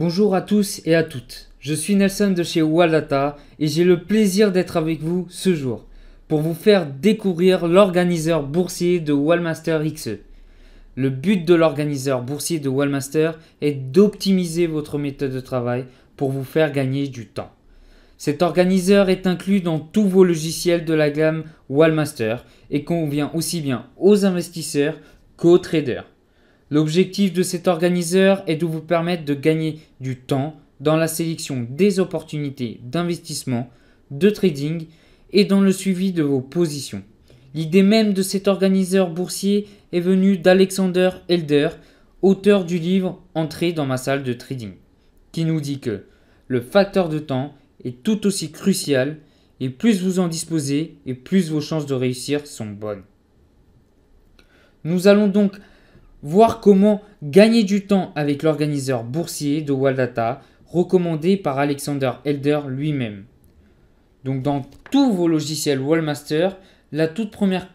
Bonjour à tous et à toutes. Je suis Nelson de chez wallata et j'ai le plaisir d'être avec vous ce jour pour vous faire découvrir l'organiseur boursier de Wallmaster XE. Le but de l'organiseur boursier de Wallmaster est d'optimiser votre méthode de travail pour vous faire gagner du temps. Cet organiseur est inclus dans tous vos logiciels de la gamme Wallmaster et convient aussi bien aux investisseurs qu'aux traders. L'objectif de cet organiseur est de vous permettre de gagner du temps dans la sélection des opportunités d'investissement, de trading et dans le suivi de vos positions. L'idée même de cet organiseur boursier est venue d'Alexander Elder, auteur du livre Entrée dans ma salle de trading, qui nous dit que le facteur de temps est tout aussi crucial et plus vous en disposez et plus vos chances de réussir sont bonnes. Nous allons donc voir comment gagner du temps avec l'organiseur boursier de Waldata, recommandé par Alexander Elder lui-même. Donc dans tous vos logiciels Wallmaster, la toute première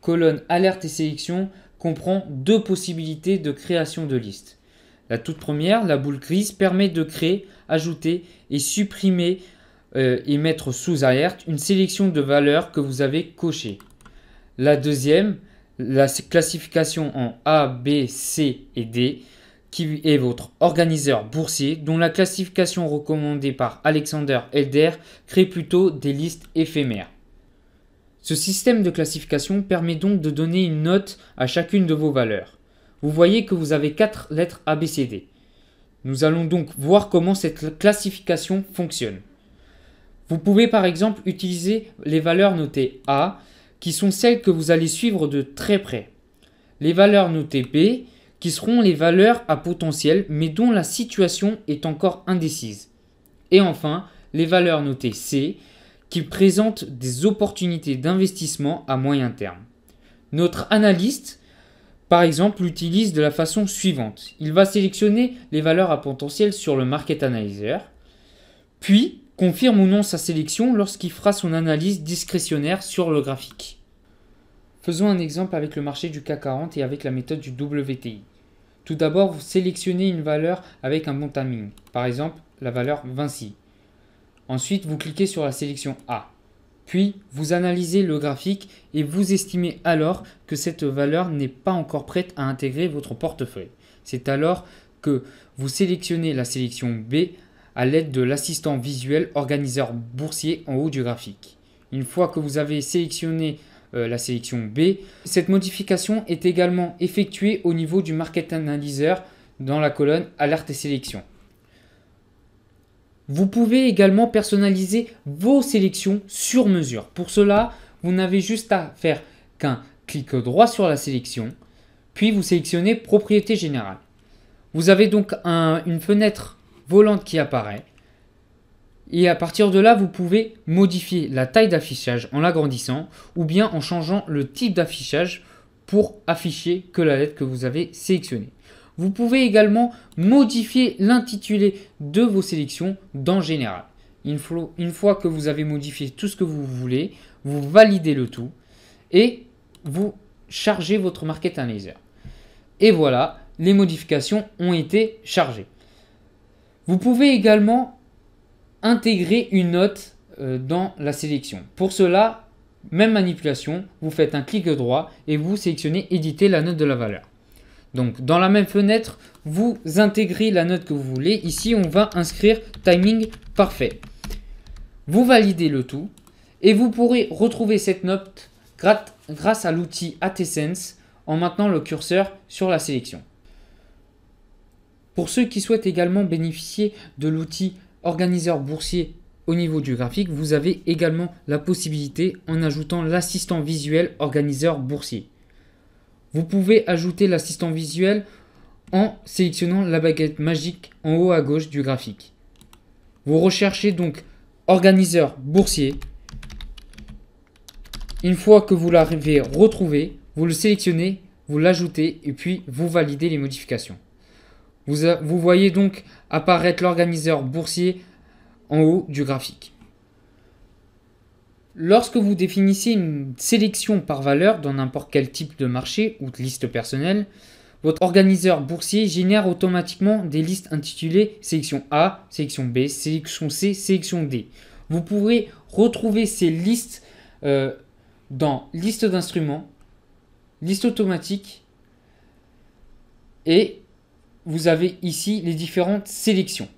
colonne alerte et sélection comprend deux possibilités de création de listes. La toute première, la boule grise, permet de créer, ajouter et supprimer euh, et mettre sous alerte une sélection de valeurs que vous avez cochées. La deuxième, la classification en A, B, C et D, qui est votre organiseur boursier, dont la classification recommandée par Alexander Elder crée plutôt des listes éphémères. Ce système de classification permet donc de donner une note à chacune de vos valeurs. Vous voyez que vous avez 4 lettres A, B, C D. Nous allons donc voir comment cette classification fonctionne. Vous pouvez par exemple utiliser les valeurs notées A qui sont celles que vous allez suivre de très près. Les valeurs notées B, qui seront les valeurs à potentiel, mais dont la situation est encore indécise. Et enfin, les valeurs notées C, qui présentent des opportunités d'investissement à moyen terme. Notre analyste, par exemple, l'utilise de la façon suivante. Il va sélectionner les valeurs à potentiel sur le Market Analyzer, puis confirme ou non sa sélection lorsqu'il fera son analyse discrétionnaire sur le graphique. Faisons un exemple avec le marché du CAC 40 et avec la méthode du WTI. Tout d'abord, vous sélectionnez une valeur avec un bon timing, par exemple la valeur 26. Ensuite, vous cliquez sur la sélection A. Puis, vous analysez le graphique et vous estimez alors que cette valeur n'est pas encore prête à intégrer votre portefeuille. C'est alors que vous sélectionnez la sélection B à l'aide de l'assistant visuel organiseur boursier en haut du graphique. Une fois que vous avez sélectionné euh, la sélection B, cette modification est également effectuée au niveau du Market Analyzer dans la colonne Alerte et sélection. Vous pouvez également personnaliser vos sélections sur mesure. Pour cela, vous n'avez juste à faire qu'un clic droit sur la sélection, puis vous sélectionnez propriété générale. Vous avez donc une fenêtre volante qui apparaît. Et à partir de là, vous pouvez modifier la taille d'affichage en l'agrandissant ou bien en changeant le type d'affichage pour afficher que la lettre que vous avez sélectionnée. Vous pouvez également modifier l'intitulé de vos sélections dans Général. Une fois, que vous avez modifié tout ce que vous voulez, vous validez le tout et vous chargez votre Market Analyzer. Et voilà, les modifications ont été chargées. Vous pouvez également intégrer une note euh, dans la sélection. Pour cela, même manipulation, vous faites un clic droit et vous sélectionnez éditer la note de la valeur. Donc dans la même fenêtre, vous intégrez la note que vous voulez. Ici, on va inscrire timing parfait. Vous validez le tout et vous pourrez retrouver cette note grâce à l'outil ATSense en maintenant le curseur sur la sélection. Pour ceux qui souhaitent également bénéficier de l'outil organiseur boursier au niveau du graphique, vous avez également la possibilité en ajoutant l'assistant visuel organiseur boursier. Vous pouvez ajouter l'assistant visuel en sélectionnant la baguette magique en haut à gauche du graphique. Vous recherchez donc organiseur boursier. Une fois que vous l'avez retrouvé, vous le sélectionnez, vous l'ajoutez et puis vous validez les modifications. Vous, voyez donc apparaître l'organiseur boursier en haut du graphique. Lorsque vous définissez une sélection par valeur dans n'importe quel type de marché ou de liste personnelle, votre organiseur boursier génère automatiquement des listes intitulées sélection A, sélection B, sélection C, sélection D. Vous pourrez retrouver ces listes euh, dans liste d'instruments, liste automatique et vous avez ici les différentes sélections.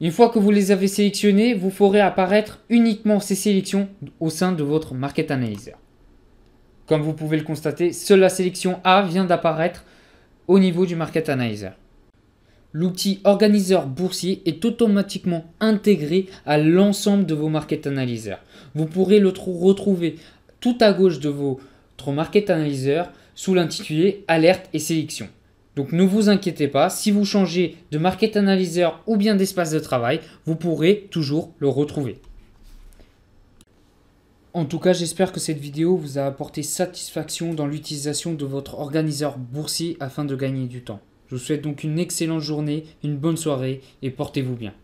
Une fois que vous les avez sélectionnées, vous ferez apparaître uniquement ces sélections au sein de votre Market Analyzer. Comme vous pouvez le constater, seule la sélection A vient d'apparaître au niveau du Market Analyzer. L'outil organiseur boursier est automatiquement intégré à l'ensemble de vos Market Analyzer. Vous pourrez le retrouver tout à gauche de votre Market Analyzer sous l'intitulé Alerte et Sélection. Donc ne vous inquiétez pas, si vous changez de market analyzer ou bien d'espace de travail, vous pourrez toujours le retrouver. En tout cas, j'espère que cette vidéo vous a apporté satisfaction dans l'utilisation de votre organiseur boursier afin de gagner du temps. Je vous souhaite donc une excellente journée, une bonne soirée et portez-vous bien.